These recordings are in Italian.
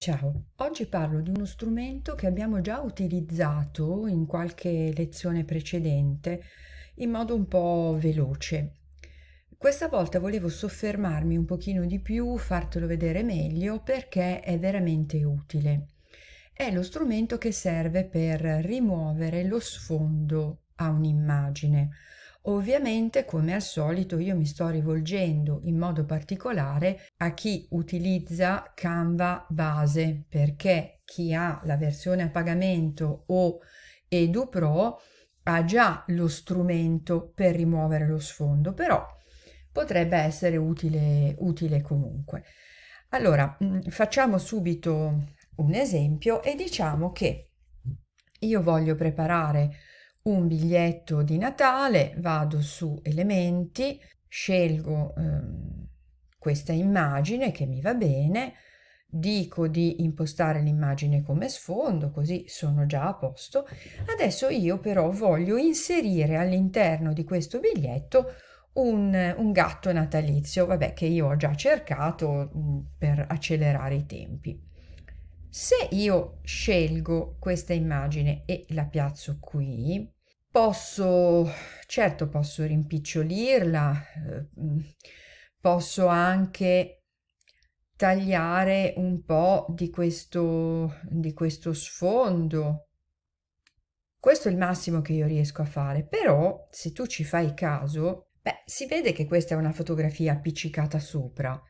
Ciao, oggi parlo di uno strumento che abbiamo già utilizzato in qualche lezione precedente in modo un po' veloce. Questa volta volevo soffermarmi un pochino di più, fartelo vedere meglio perché è veramente utile. È lo strumento che serve per rimuovere lo sfondo a un'immagine. Ovviamente, come al solito, io mi sto rivolgendo in modo particolare a chi utilizza Canva base, perché chi ha la versione a pagamento o Edu Pro ha già lo strumento per rimuovere lo sfondo, però potrebbe essere utile, utile comunque. Allora, mm, facciamo subito un esempio e diciamo che io voglio preparare un biglietto di Natale, vado su Elementi, scelgo ehm, questa immagine che mi va bene, dico di impostare l'immagine come sfondo, così sono già a posto. Adesso io però voglio inserire all'interno di questo biglietto un, un gatto natalizio, vabbè che io ho già cercato mm, per accelerare i tempi. Se io scelgo questa immagine e la piazzo qui, Posso, certo posso rimpicciolirla, ehm, posso anche tagliare un po' di questo, di questo sfondo. Questo è il massimo che io riesco a fare, però se tu ci fai caso, beh, si vede che questa è una fotografia appiccicata sopra,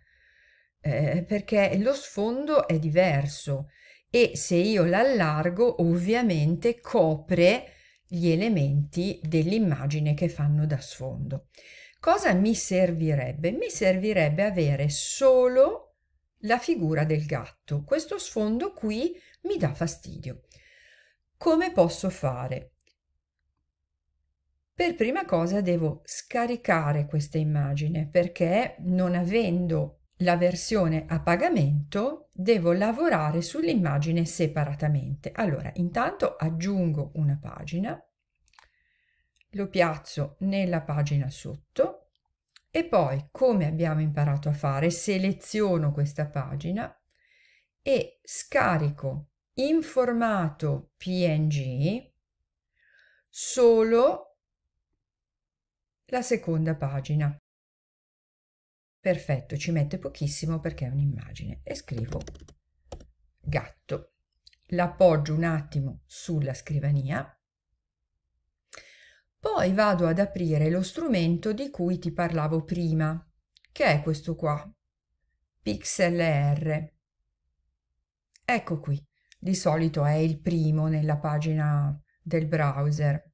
eh, perché lo sfondo è diverso e se io l'allargo ovviamente copre gli elementi dell'immagine che fanno da sfondo. Cosa mi servirebbe? Mi servirebbe avere solo la figura del gatto. Questo sfondo qui mi dà fastidio. Come posso fare? Per prima cosa devo scaricare questa immagine perché non avendo la versione a pagamento devo lavorare sull'immagine separatamente. Allora, intanto aggiungo una pagina, lo piazzo nella pagina sotto e poi, come abbiamo imparato a fare, seleziono questa pagina e scarico in formato PNG solo la seconda pagina. Perfetto, ci mette pochissimo perché è un'immagine e scrivo gatto. L'appoggio un attimo sulla scrivania. Poi vado ad aprire lo strumento di cui ti parlavo prima, che è questo qua, PixLR. Ecco qui, di solito è il primo nella pagina del browser.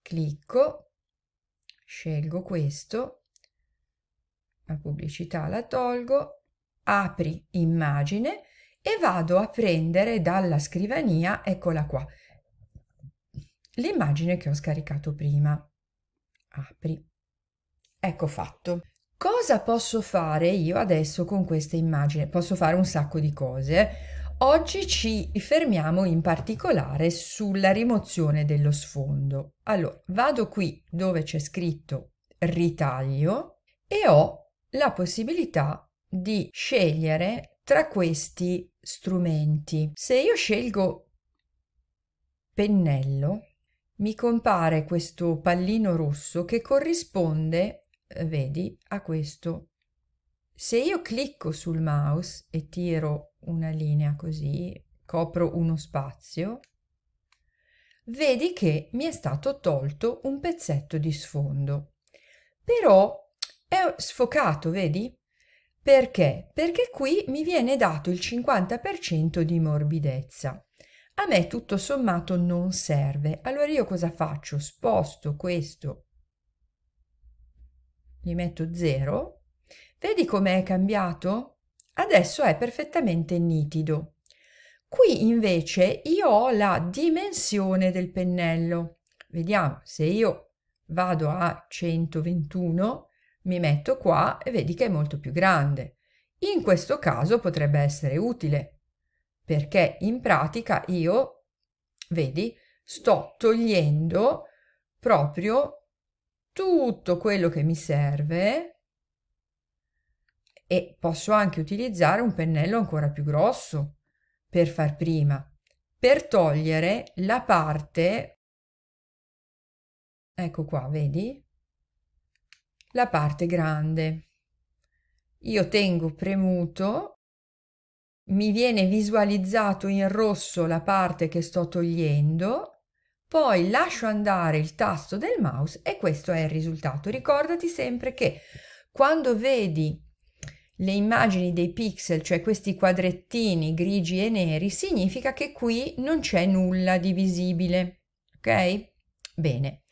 Clicco, scelgo questo la pubblicità la tolgo, apri immagine e vado a prendere dalla scrivania, eccola qua, l'immagine che ho scaricato prima. Apri. Ecco fatto. Cosa posso fare io adesso con questa immagine? Posso fare un sacco di cose. Oggi ci fermiamo in particolare sulla rimozione dello sfondo. Allora, vado qui dove c'è scritto ritaglio e ho la possibilità di scegliere tra questi strumenti. Se io scelgo pennello, mi compare questo pallino rosso che corrisponde, eh, vedi, a questo. Se io clicco sul mouse e tiro una linea così, copro uno spazio, vedi che mi è stato tolto un pezzetto di sfondo. Però è sfocato, vedi? Perché? Perché qui mi viene dato il 50% di morbidezza. A me tutto sommato non serve. Allora io cosa faccio? Sposto questo, gli metto 0. Vedi come è cambiato? Adesso è perfettamente nitido. Qui invece io ho la dimensione del pennello. Vediamo, se io vado a 121, mi metto qua e vedi che è molto più grande. In questo caso potrebbe essere utile, perché in pratica io, vedi, sto togliendo proprio tutto quello che mi serve e posso anche utilizzare un pennello ancora più grosso per far prima, per togliere la parte, ecco qua, vedi? la parte grande. Io tengo premuto, mi viene visualizzato in rosso la parte che sto togliendo, poi lascio andare il tasto del mouse e questo è il risultato. Ricordati sempre che quando vedi le immagini dei pixel, cioè questi quadrettini grigi e neri, significa che qui non c'è nulla di visibile. Ok? Bene.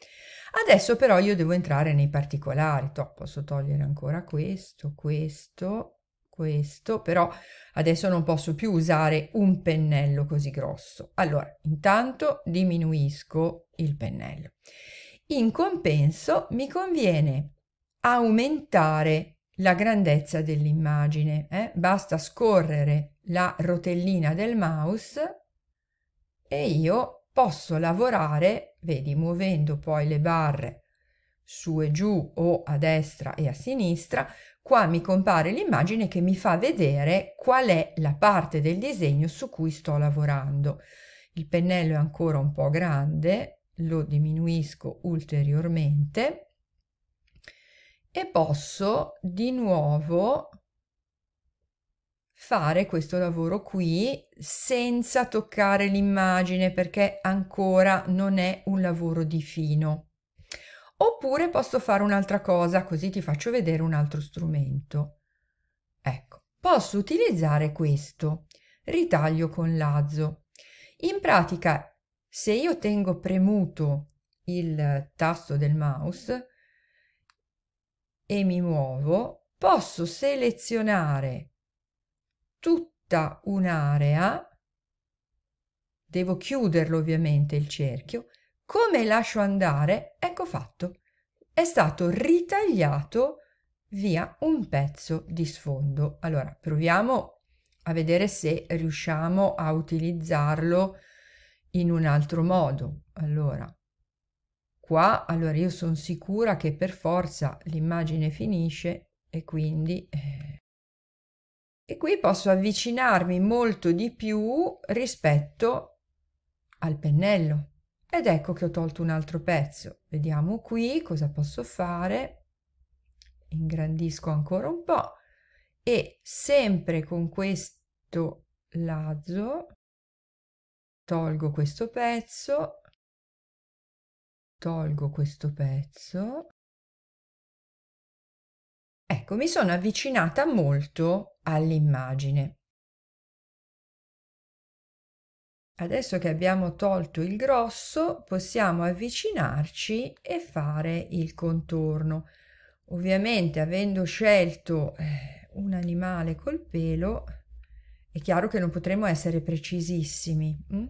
Adesso però io devo entrare nei particolari, Toh, posso togliere ancora questo, questo, questo, però adesso non posso più usare un pennello così grosso. Allora, intanto diminuisco il pennello. In compenso mi conviene aumentare la grandezza dell'immagine. Eh? Basta scorrere la rotellina del mouse e io posso lavorare, vedi, muovendo poi le barre su e giù o a destra e a sinistra, qua mi compare l'immagine che mi fa vedere qual è la parte del disegno su cui sto lavorando. Il pennello è ancora un po' grande, lo diminuisco ulteriormente e posso di nuovo fare questo lavoro qui senza toccare l'immagine perché ancora non è un lavoro di fino. Oppure posso fare un'altra cosa, così ti faccio vedere un altro strumento. Ecco, posso utilizzare questo, ritaglio con lazzo. In pratica, se io tengo premuto il tasto del mouse e mi muovo, posso selezionare tutta un'area, devo chiuderlo ovviamente il cerchio, come lascio andare, ecco fatto, è stato ritagliato via un pezzo di sfondo. Allora, proviamo a vedere se riusciamo a utilizzarlo in un altro modo. Allora, qua, allora io sono sicura che per forza l'immagine finisce e quindi... Eh, e qui posso avvicinarmi molto di più rispetto al pennello ed ecco che ho tolto un altro pezzo vediamo qui cosa posso fare ingrandisco ancora un po e sempre con questo lazzo tolgo questo pezzo tolgo questo pezzo Ecco, mi sono avvicinata molto all'immagine. Adesso che abbiamo tolto il grosso, possiamo avvicinarci e fare il contorno. Ovviamente, avendo scelto eh, un animale col pelo, è chiaro che non potremo essere precisissimi. Mm?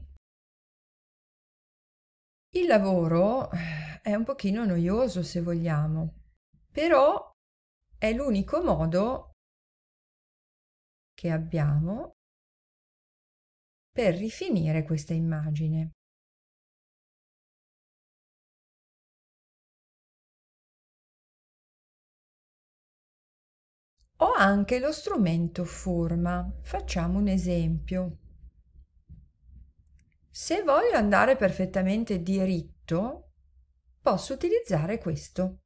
Il lavoro eh, è un pochino noioso, se vogliamo, però è l'unico modo che abbiamo per rifinire questa immagine. Ho anche lo strumento forma. Facciamo un esempio. Se voglio andare perfettamente diritto, posso utilizzare questo.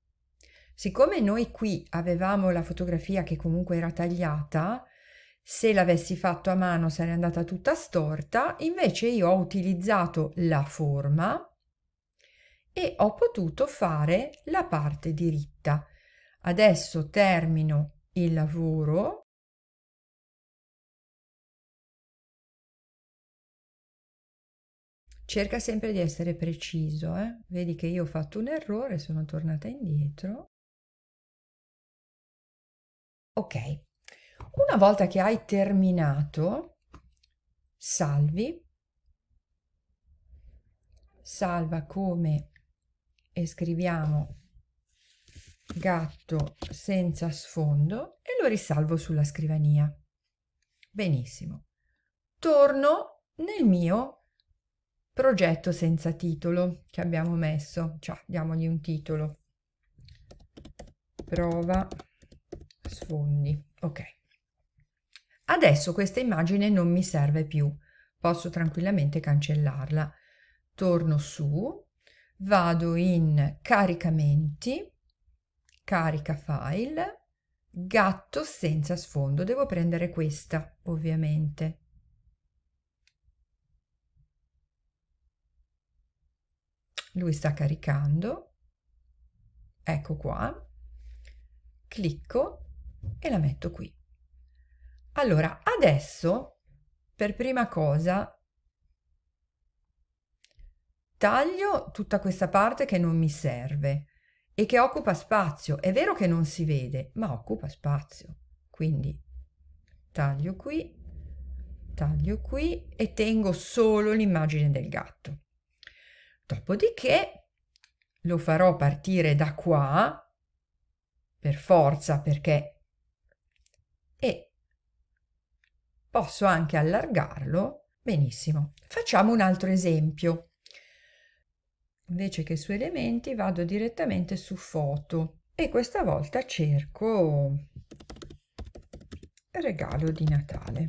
Siccome noi qui avevamo la fotografia che comunque era tagliata, se l'avessi fatto a mano sarei andata tutta storta, invece io ho utilizzato la forma e ho potuto fare la parte diritta. Adesso termino il lavoro. Cerca sempre di essere preciso, eh? vedi che io ho fatto un errore, sono tornata indietro. Ok, una volta che hai terminato, salvi, salva come e scriviamo gatto senza sfondo e lo risalvo sulla scrivania. Benissimo. Torno nel mio progetto senza titolo che abbiamo messo. Cioè, diamogli un titolo. Prova sfondi. Ok. Adesso questa immagine non mi serve più, posso tranquillamente cancellarla. Torno su, vado in caricamenti, carica file, gatto senza sfondo. Devo prendere questa, ovviamente. Lui sta caricando. Ecco qua. Clicco e la metto qui. Allora, adesso, per prima cosa, taglio tutta questa parte che non mi serve e che occupa spazio. È vero che non si vede, ma occupa spazio. Quindi taglio qui, taglio qui e tengo solo l'immagine del gatto. Dopodiché lo farò partire da qua, per forza, perché e posso anche allargarlo. Benissimo. Facciamo un altro esempio. Invece che su elementi vado direttamente su foto e questa volta cerco regalo di Natale.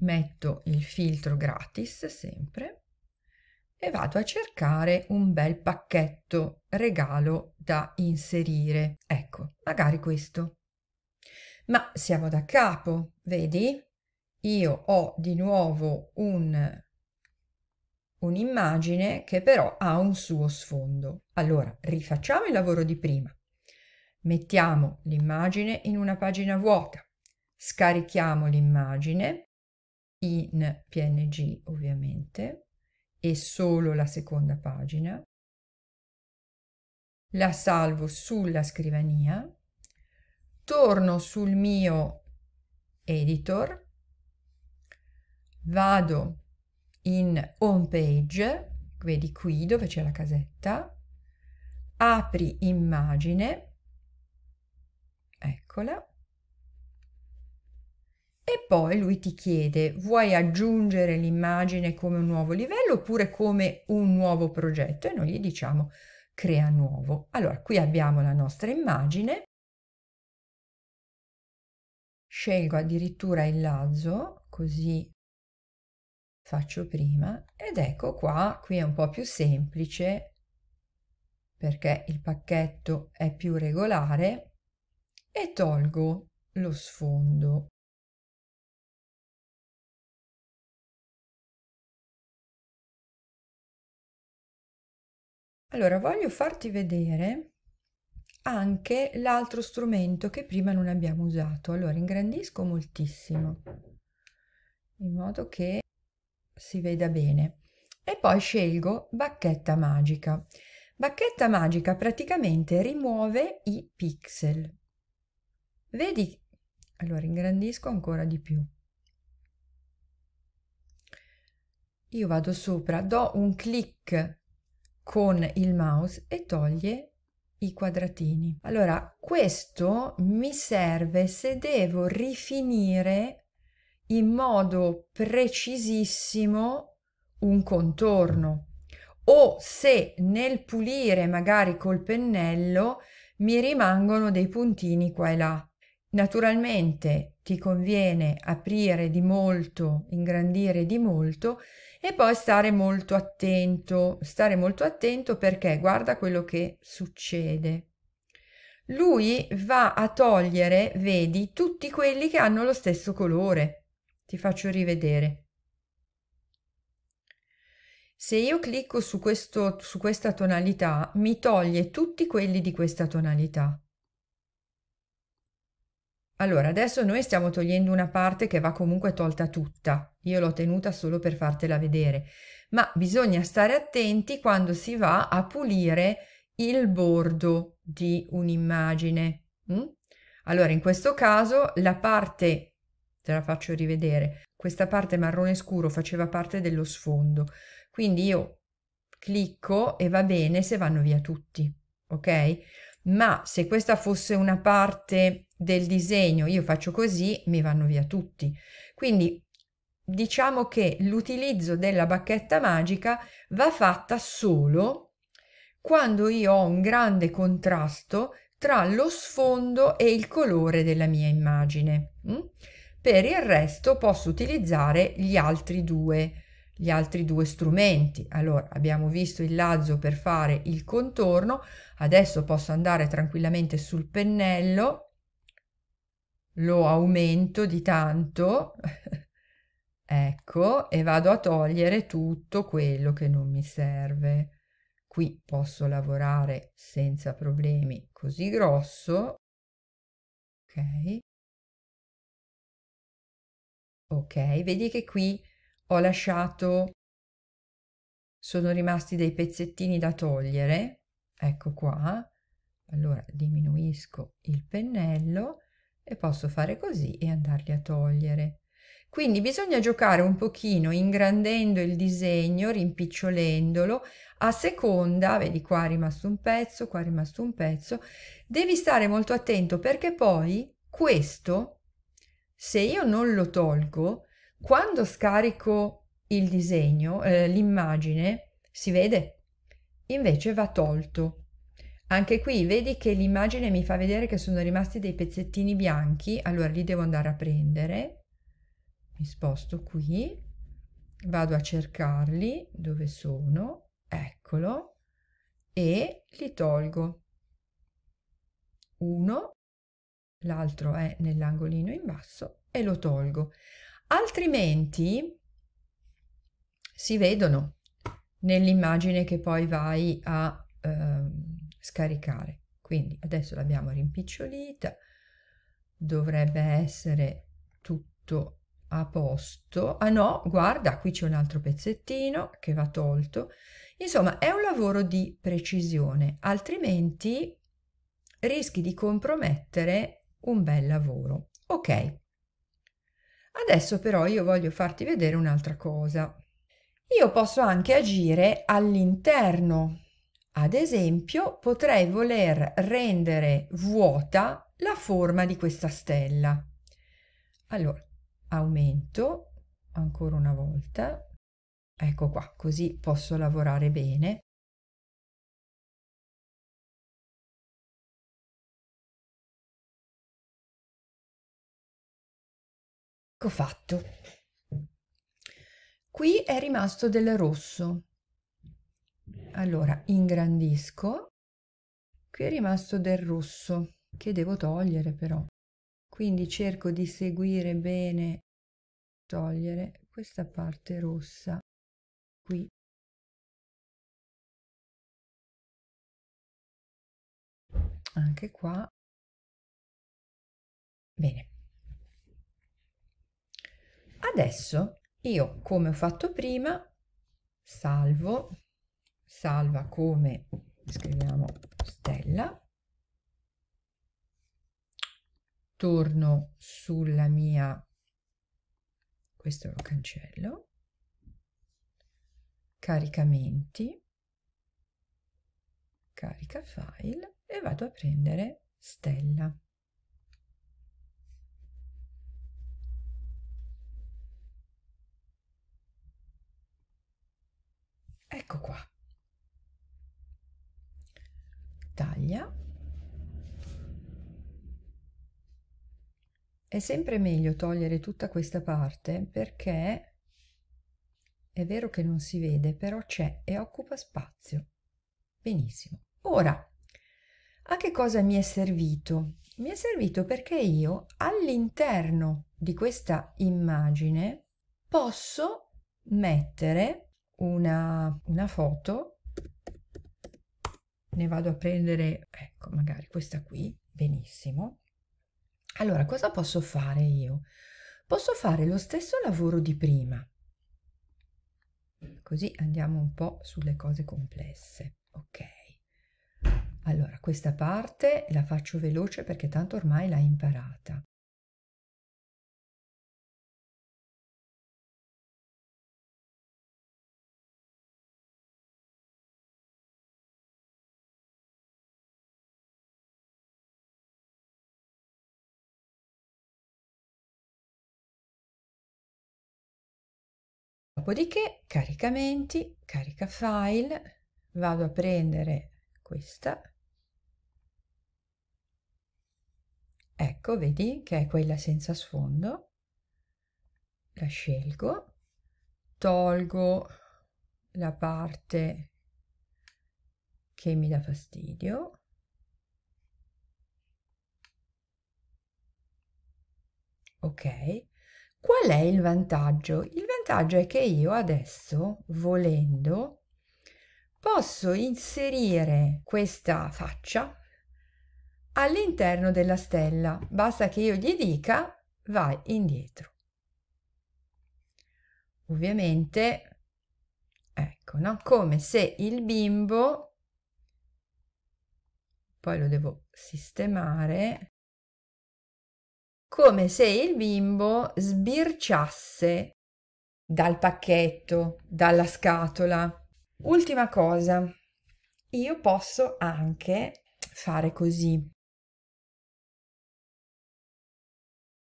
Metto il filtro gratis sempre e vado a cercare un bel pacchetto regalo da inserire. Ecco, magari questo. Ma siamo da capo, vedi? Io ho di nuovo un un'immagine che però ha un suo sfondo. Allora, rifacciamo il lavoro di prima. Mettiamo l'immagine in una pagina vuota, scarichiamo l'immagine in PNG ovviamente, e solo la seconda pagina, la salvo sulla scrivania, torno sul mio editor, vado in home page, vedi qui dove c'è la casetta, apri immagine, eccola, poi lui ti chiede, vuoi aggiungere l'immagine come un nuovo livello oppure come un nuovo progetto? E noi gli diciamo, crea nuovo. Allora, qui abbiamo la nostra immagine. Scelgo addirittura il lazzo, così faccio prima. Ed ecco qua, qui è un po' più semplice, perché il pacchetto è più regolare, e tolgo lo sfondo. Allora, voglio farti vedere anche l'altro strumento che prima non abbiamo usato. Allora, ingrandisco moltissimo, in modo che si veda bene. E poi scelgo bacchetta magica. Bacchetta magica praticamente rimuove i pixel. Vedi? Allora, ingrandisco ancora di più. Io vado sopra, do un clic con il mouse e toglie i quadratini. Allora, questo mi serve se devo rifinire in modo precisissimo un contorno o se nel pulire magari col pennello mi rimangono dei puntini qua e là. Naturalmente ti conviene aprire di molto, ingrandire di molto e poi stare molto attento, stare molto attento perché guarda quello che succede. Lui va a togliere, vedi, tutti quelli che hanno lo stesso colore. Ti faccio rivedere. Se io clicco su, questo, su questa tonalità, mi toglie tutti quelli di questa tonalità allora, adesso noi stiamo togliendo una parte che va comunque tolta tutta. Io l'ho tenuta solo per fartela vedere, ma bisogna stare attenti quando si va a pulire il bordo di un'immagine. Mm? Allora, in questo caso la parte te la faccio rivedere. Questa parte marrone scuro faceva parte dello sfondo. Quindi io clicco e va bene se vanno via tutti, ok? Ma se questa fosse una parte del disegno io faccio così, mi vanno via tutti. Quindi diciamo che l'utilizzo della bacchetta magica va fatta solo quando io ho un grande contrasto tra lo sfondo e il colore della mia immagine. Mm? Per il resto posso utilizzare gli altri due, gli altri due strumenti. Allora, abbiamo visto il lazzo per fare il contorno, adesso posso andare tranquillamente sul pennello lo aumento di tanto, ecco, e vado a togliere tutto quello che non mi serve. Qui posso lavorare senza problemi così grosso. Ok. Ok, vedi che qui ho lasciato, sono rimasti dei pezzettini da togliere, ecco qua, allora diminuisco il pennello e posso fare così e andarli a togliere. Quindi bisogna giocare un pochino ingrandendo il disegno, rimpicciolendolo, a seconda, vedi qua è rimasto un pezzo, qua è rimasto un pezzo, devi stare molto attento perché poi questo, se io non lo tolgo, quando scarico il disegno, eh, l'immagine, si vede, invece va tolto. Anche qui vedi che l'immagine mi fa vedere che sono rimasti dei pezzettini bianchi, allora li devo andare a prendere, mi sposto qui, vado a cercarli, dove sono, eccolo, e li tolgo. Uno, l'altro è nell'angolino in basso e lo tolgo. Altrimenti si vedono nell'immagine che poi vai a... Ehm, scaricare. Quindi adesso l'abbiamo rimpicciolita, dovrebbe essere tutto a posto. Ah no, guarda, qui c'è un altro pezzettino che va tolto. Insomma, è un lavoro di precisione, altrimenti rischi di compromettere un bel lavoro. Ok. Adesso però io voglio farti vedere un'altra cosa. Io posso anche agire all'interno ad esempio, potrei voler rendere vuota la forma di questa stella. Allora, aumento ancora una volta. Ecco qua, così posso lavorare bene. Ecco fatto. Qui è rimasto del rosso, allora ingrandisco qui è rimasto del rosso che devo togliere però quindi cerco di seguire bene togliere questa parte rossa qui anche qua bene adesso io come ho fatto prima salvo salva come scriviamo stella torno sulla mia questo lo cancello caricamenti carica file e vado a prendere stella ecco qua taglia è sempre meglio togliere tutta questa parte perché è vero che non si vede però c'è e occupa spazio benissimo ora a che cosa mi è servito mi è servito perché io all'interno di questa immagine posso mettere una, una foto ne vado a prendere, ecco, magari questa qui, benissimo. Allora, cosa posso fare io? Posso fare lo stesso lavoro di prima. Così andiamo un po' sulle cose complesse, ok? Allora, questa parte la faccio veloce perché tanto ormai l'ha imparata. Dopodiché caricamenti, carica file, vado a prendere questa. Ecco, vedi che è quella senza sfondo. La scelgo, tolgo la parte che mi dà fastidio. Ok, Qual è il vantaggio? Il vantaggio è che io adesso, volendo, posso inserire questa faccia all'interno della stella. Basta che io gli dica vai indietro. Ovviamente, ecco, no? come se il bimbo, poi lo devo sistemare, come se il bimbo sbirciasse dal pacchetto, dalla scatola. Ultima cosa, io posso anche fare così.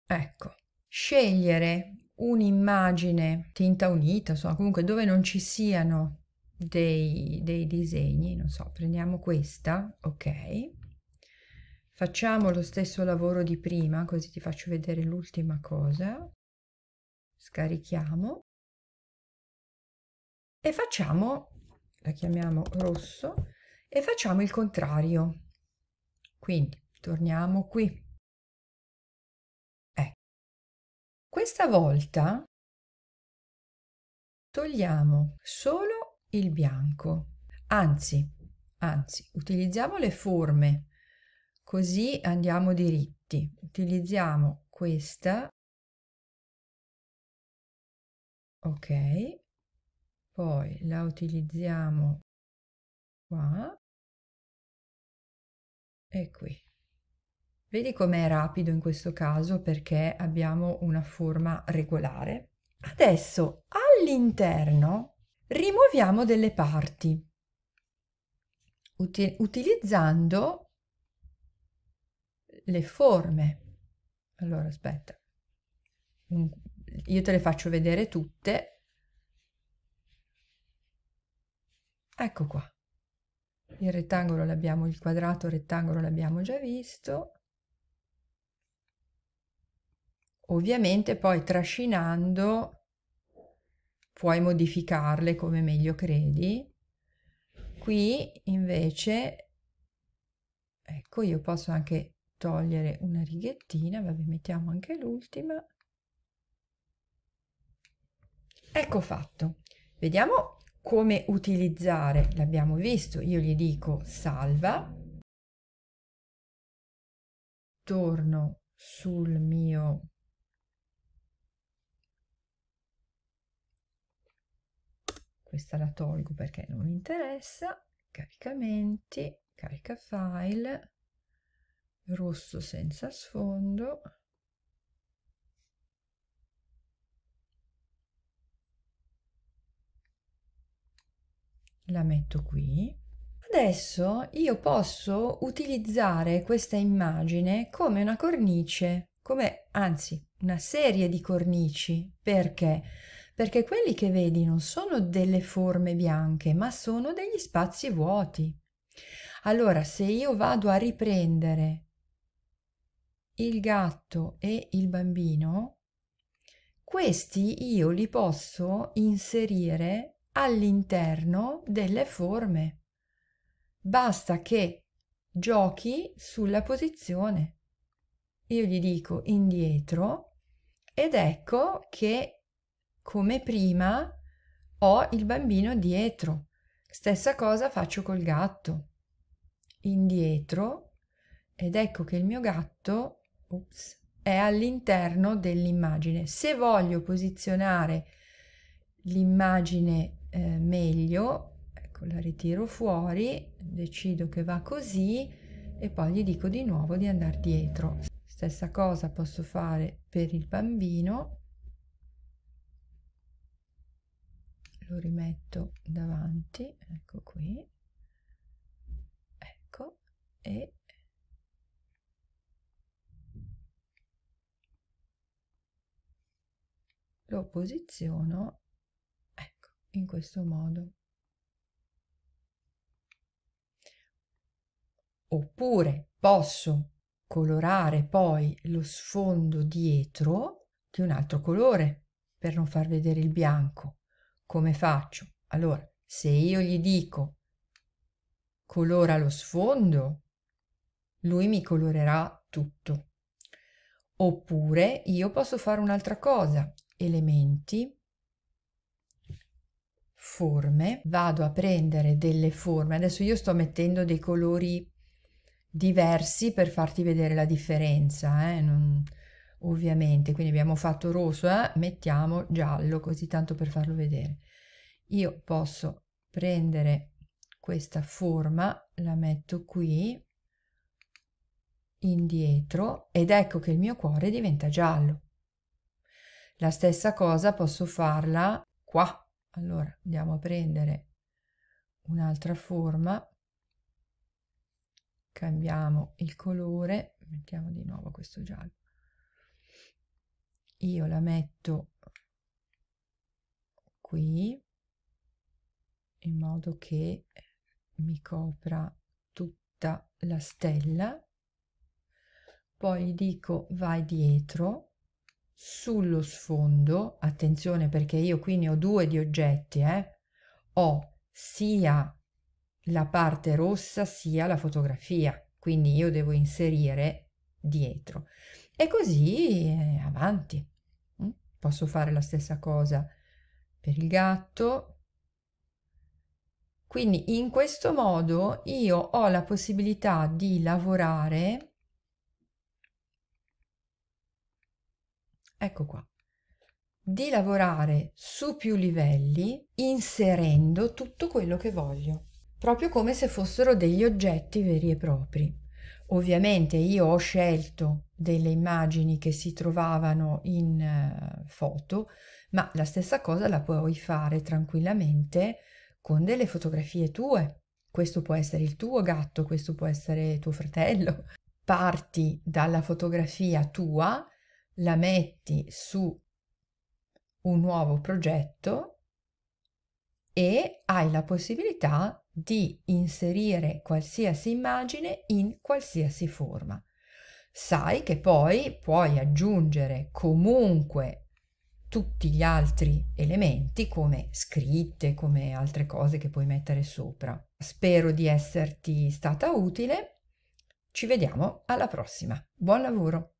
Ecco, scegliere un'immagine tinta unita, insomma, comunque dove non ci siano dei, dei disegni, non so, prendiamo questa, ok, Facciamo lo stesso lavoro di prima, così ti faccio vedere l'ultima cosa. Scarichiamo. E facciamo, la chiamiamo rosso, e facciamo il contrario. Quindi torniamo qui. Ecco. Questa volta togliamo solo il bianco. Anzi, anzi, utilizziamo le forme così andiamo diritti. Utilizziamo questa. Ok. Poi la utilizziamo qua e qui. Vedi com'è rapido in questo caso perché abbiamo una forma regolare. Adesso all'interno rimuoviamo delle parti utilizzando le forme. Allora, aspetta. Io te le faccio vedere tutte. Ecco qua. Il rettangolo l'abbiamo, il quadrato rettangolo l'abbiamo già visto. Ovviamente poi trascinando puoi modificarle come meglio credi. Qui invece, ecco, io posso anche togliere una righettina, vabbè mettiamo anche l'ultima. Ecco fatto. Vediamo come utilizzare, l'abbiamo visto, io gli dico salva, torno sul mio questa la tolgo perché non mi interessa, caricamenti, carica file, rosso senza sfondo la metto qui adesso io posso utilizzare questa immagine come una cornice come anzi una serie di cornici perché perché quelli che vedi non sono delle forme bianche ma sono degli spazi vuoti allora se io vado a riprendere il gatto e il bambino, questi io li posso inserire all'interno delle forme. Basta che giochi sulla posizione. Io gli dico indietro ed ecco che come prima ho il bambino dietro. Stessa cosa faccio col gatto. Indietro ed ecco che il mio gatto oops, è all'interno dell'immagine. Se voglio posizionare l'immagine eh, meglio, ecco la ritiro fuori, decido che va così e poi gli dico di nuovo di andare dietro. Stessa cosa posso fare per il bambino. Lo rimetto davanti, ecco qui, ecco, e lo posiziono ecco in questo modo oppure posso colorare poi lo sfondo dietro di un altro colore per non far vedere il bianco come faccio allora se io gli dico colora lo sfondo lui mi colorerà tutto oppure io posso fare un'altra cosa elementi, forme, vado a prendere delle forme, adesso io sto mettendo dei colori diversi per farti vedere la differenza, eh? non, ovviamente, quindi abbiamo fatto rosso, eh? mettiamo giallo così tanto per farlo vedere. Io posso prendere questa forma, la metto qui, indietro ed ecco che il mio cuore diventa giallo. La stessa cosa posso farla qua. Allora andiamo a prendere un'altra forma, cambiamo il colore, mettiamo di nuovo questo giallo. Io la metto qui in modo che mi copra tutta la stella, poi dico vai dietro sullo sfondo, attenzione perché io qui ne ho due di oggetti, eh, ho sia la parte rossa sia la fotografia, quindi io devo inserire dietro. E così eh, avanti. Mm, posso fare la stessa cosa per il gatto. Quindi in questo modo io ho la possibilità di lavorare ecco qua, di lavorare su più livelli inserendo tutto quello che voglio, proprio come se fossero degli oggetti veri e propri. Ovviamente io ho scelto delle immagini che si trovavano in eh, foto, ma la stessa cosa la puoi fare tranquillamente con delle fotografie tue. Questo può essere il tuo gatto, questo può essere tuo fratello. Parti dalla fotografia tua la metti su un nuovo progetto e hai la possibilità di inserire qualsiasi immagine in qualsiasi forma. Sai che poi puoi aggiungere comunque tutti gli altri elementi come scritte, come altre cose che puoi mettere sopra. Spero di esserti stata utile. Ci vediamo alla prossima. Buon lavoro!